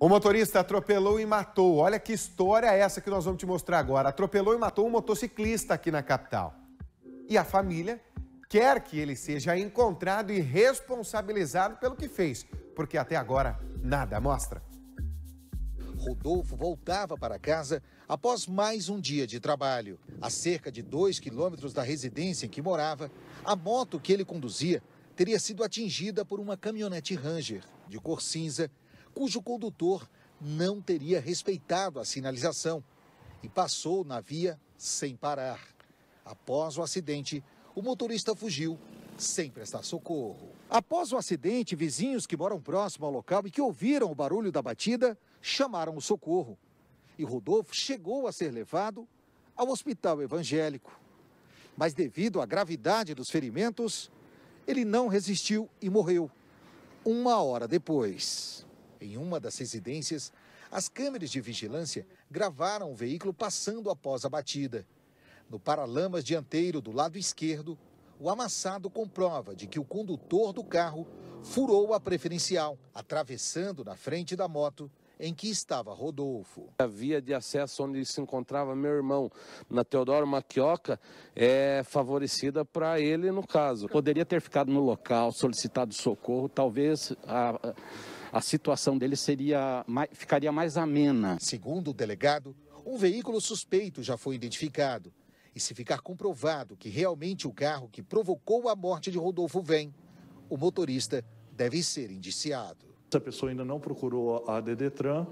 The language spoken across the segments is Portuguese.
O motorista atropelou e matou. Olha que história é essa que nós vamos te mostrar agora. Atropelou e matou um motociclista aqui na capital. E a família quer que ele seja encontrado e responsabilizado pelo que fez, porque até agora nada mostra. Rodolfo voltava para casa após mais um dia de trabalho. A cerca de dois quilômetros da residência em que morava, a moto que ele conduzia teria sido atingida por uma caminhonete Ranger de cor cinza cujo condutor não teria respeitado a sinalização e passou na via sem parar. Após o acidente, o motorista fugiu sem prestar socorro. Após o acidente, vizinhos que moram próximo ao local e que ouviram o barulho da batida chamaram o socorro. E Rodolfo chegou a ser levado ao hospital evangélico. Mas, devido à gravidade dos ferimentos, ele não resistiu e morreu uma hora depois. Em uma das residências, as câmeras de vigilância gravaram o veículo passando após a batida. No paralamas dianteiro do lado esquerdo, o amassado comprova de que o condutor do carro furou a preferencial, atravessando na frente da moto em que estava Rodolfo. A via de acesso onde se encontrava meu irmão, na Teodoro Maquioca, é favorecida para ele no caso. Poderia ter ficado no local, solicitado socorro, talvez a a situação dele seria, ficaria mais amena. Segundo o delegado, um veículo suspeito já foi identificado. E se ficar comprovado que realmente o carro que provocou a morte de Rodolfo vem, o motorista deve ser indiciado. Essa pessoa ainda não procurou a DDTRAN,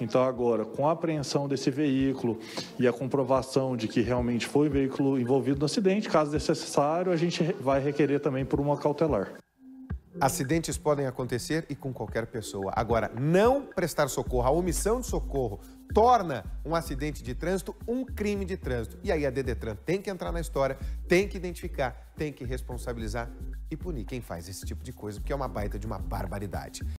então agora, com a apreensão desse veículo e a comprovação de que realmente foi o veículo envolvido no acidente, caso necessário, a gente vai requerer também por uma cautelar. Acidentes podem acontecer e com qualquer pessoa. Agora, não prestar socorro, a omissão de socorro, torna um acidente de trânsito um crime de trânsito. E aí a Dedetran tem que entrar na história, tem que identificar, tem que responsabilizar e punir quem faz esse tipo de coisa, porque é uma baita de uma barbaridade.